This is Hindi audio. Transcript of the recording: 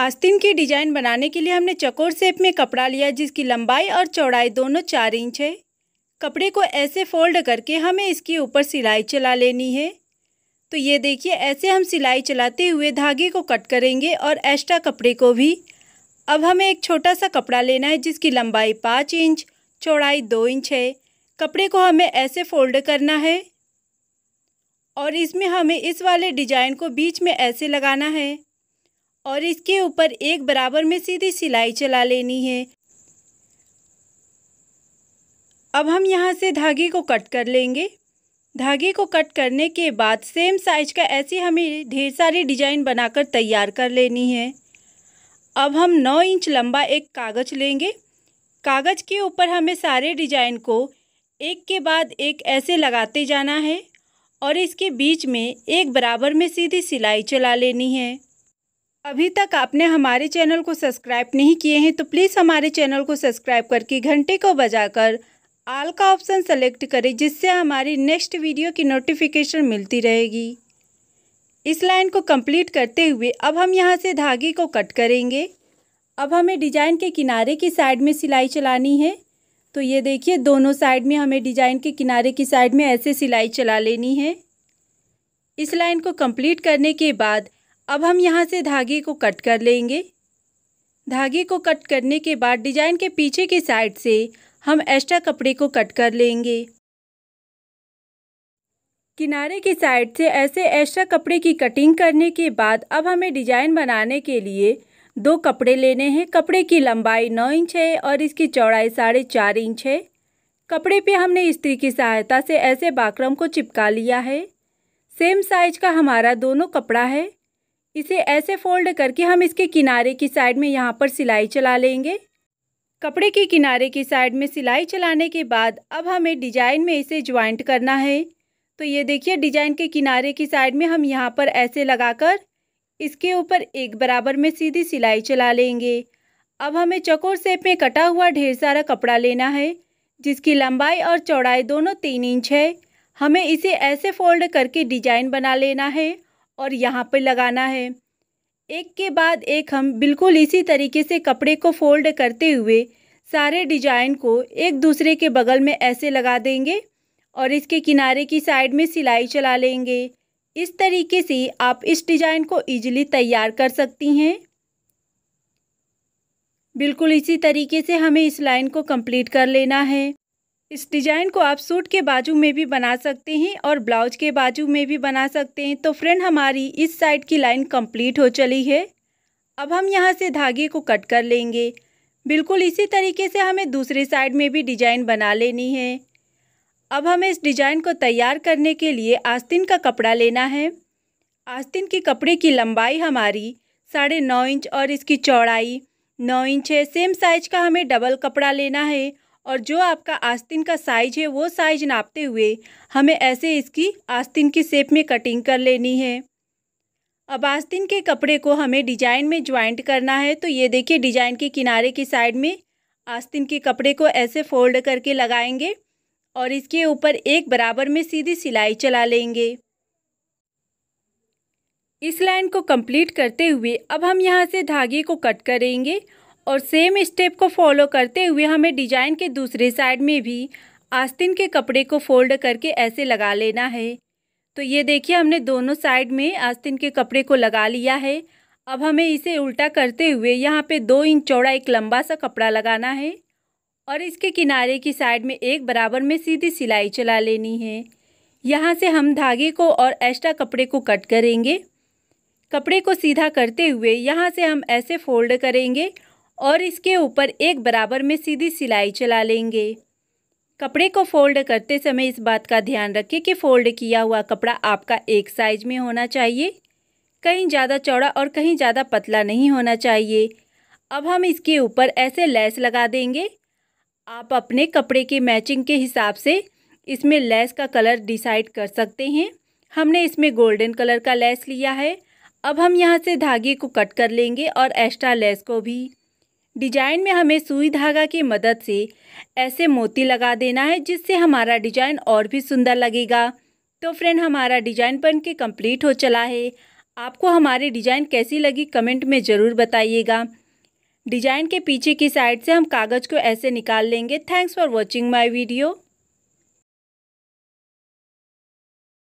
आस्तीन की डिजाइन बनाने के लिए हमने चकोर शेप में कपड़ा लिया जिसकी लंबाई और चौड़ाई दोनों चार इंच है कपड़े को ऐसे फोल्ड करके हमें इसके ऊपर सिलाई चला लेनी है तो ये देखिए ऐसे हम सिलाई चलाते हुए धागे को कट करेंगे और एक्स्ट्रा कपड़े को भी अब हमें एक छोटा सा कपड़ा लेना है जिसकी लंबाई पाँच इंच चौड़ाई दो इंच है कपड़े को हमें ऐसे फोल्ड करना है और इसमें हमें इस वाले डिजाइन को बीच में ऐसे लगाना है और इसके ऊपर एक बराबर में सीधी सिलाई चला लेनी है अब हम यहाँ से धागे को कट कर लेंगे धागे को कट करने के बाद सेम साइज का ऐसी हमें ढेर सारी डिजाइन बनाकर तैयार कर लेनी है अब हम नौ इंच लंबा एक कागज़ लेंगे कागज़ के ऊपर हमें सारे डिजाइन को एक के बाद एक ऐसे लगाते जाना है और इसके बीच में एक बराबर में सीधी सिलाई चला लेनी है अभी तक आपने हमारे चैनल को सब्सक्राइब नहीं किए हैं तो प्लीज़ हमारे चैनल को सब्सक्राइब करके घंटे को बजाकर आल का ऑप्शन सेलेक्ट करें जिससे हमारी नेक्स्ट वीडियो की नोटिफिकेशन मिलती रहेगी इस लाइन को कंप्लीट करते हुए अब हम यहाँ से धागे को कट करेंगे अब हमें डिजाइन के किनारे की साइड में सिलाई चलानी है तो ये देखिए दोनों साइड में हमें डिजाइन के किनारे की साइड में ऐसे सिलाई चला लेनी है इस लाइन को कंप्लीट करने के बाद अब हम यहाँ से धागे को कट कर लेंगे धागे को कट करने के बाद डिजाइन के पीछे की साइड से हम एक्स्ट्रा कपड़े को कट कर लेंगे किनारे की साइड से ऐसे एक्स्ट्रा कपड़े की कटिंग करने के बाद अब हमें डिजाइन बनाने के लिए दो कपड़े लेने हैं कपड़े की लंबाई नौ इंच है और इसकी चौड़ाई साढ़े चार इंच है कपड़े पे हमने स्त्री की सहायता से ऐसे बाक्रम को चिपका लिया है सेम साइज का हमारा दोनों कपड़ा है इसे ऐसे फोल्ड करके हम इसके किनारे की साइड में यहाँ पर सिलाई चला लेंगे कपड़े के किनारे की साइड में सिलाई चलाने के बाद अब हमें डिजाइन में इसे ज्वाइंट करना है तो ये देखिए डिजाइन के किनारे की साइड में हम यहाँ पर ऐसे लगाकर इसके ऊपर एक बराबर में सीधी सिलाई चला लेंगे अब हमें चकोर सेप में कटा हुआ ढेर सारा कपड़ा लेना है जिसकी लंबाई और चौड़ाई दोनों तीन इंच है हमें इसे ऐसे फोल्ड करके डिजाइन बना लेना है और यहाँ पर लगाना है एक के बाद एक हम बिल्कुल इसी तरीके से कपड़े को फोल्ड करते हुए सारे डिजाइन को एक दूसरे के बगल में ऐसे लगा देंगे और इसके किनारे की साइड में सिलाई चला लेंगे इस तरीके से आप इस डिज़ाइन को इजीली तैयार कर सकती हैं बिल्कुल इसी तरीके से हमें इस लाइन को कंप्लीट कर लेना है इस डिज़ाइन को आप सूट के बाजू में भी बना सकते हैं और ब्लाउज के बाजू में भी बना सकते हैं तो फ्रेंड हमारी इस साइड की लाइन कंप्लीट हो चली है अब हम यहाँ से धागे को कट कर लेंगे बिल्कुल इसी तरीके से हमें दूसरे साइड में भी डिजाइन बना लेनी है अब हमें इस डिजाइन को तैयार करने के लिए आस्तीन का कपड़ा लेना है आस्तीन के कपड़े की लंबाई हमारी साढ़े नौ इंच और इसकी चौड़ाई नौ इंच है सेम साइज का हमें डबल कपड़ा लेना है और जो आपका आस्तीन का साइज है वो साइज नापते हुए हमें ऐसे इसकी आस्तीन की शेप में कटिंग कर लेनी है अब आस्तीन के कपड़े को हमें डिजाइन में ज्वाइंट करना है तो ये देखिए डिजाइन के किनारे की साइड में आस्तीन के कपड़े को ऐसे फोल्ड करके लगाएंगे और इसके ऊपर एक बराबर में सीधी सिलाई चला लेंगे इस लाइन को कंप्लीट करते हुए अब हम यहाँ से धागे को कट करेंगे और सेम स्टेप को फॉलो करते हुए हमें डिजाइन के दूसरे साइड में भी आस्तीन के कपड़े को फोल्ड करके ऐसे लगा लेना है तो ये देखिए हमने दोनों साइड में आस्तीन के कपड़े को लगा लिया है अब हमें इसे उल्टा करते हुए यहाँ पे दो इंच चौड़ा एक लंबा सा कपड़ा लगाना है और इसके किनारे की साइड में एक बराबर में सीधी सिलाई चला लेनी है यहाँ से हम धागे को और एक्स्ट्रा कपड़े को कट करेंगे कपड़े को सीधा करते हुए यहाँ से हम ऐसे फोल्ड करेंगे और इसके ऊपर एक बराबर में सीधी सिलाई चला लेंगे कपड़े को फोल्ड करते समय इस बात का ध्यान रखें कि फोल्ड किया हुआ कपड़ा आपका एक साइज में होना चाहिए कहीं ज़्यादा चौड़ा और कहीं ज़्यादा पतला नहीं होना चाहिए अब हम इसके ऊपर ऐसे लैस लगा देंगे आप अपने कपड़े के मैचिंग के हिसाब से इसमें लैस का कलर डिसाइड कर सकते हैं हमने इसमें गोल्डन कलर का लेस लिया है अब हम यहाँ से धागे को कट कर लेंगे और एक्स्ट्रा लेस को भी डिजाइन में हमें सुई धागा की मदद से ऐसे मोती लगा देना है जिससे हमारा डिजाइन और भी सुंदर लगेगा तो फ्रेंड हमारा डिजाइन बन के कम्प्लीट हो चला है आपको हमारी डिजाइन कैसी लगी कमेंट में ज़रूर बताइएगा डिजाइन के पीछे की साइड से हम कागज़ को ऐसे निकाल लेंगे thanks for watching my video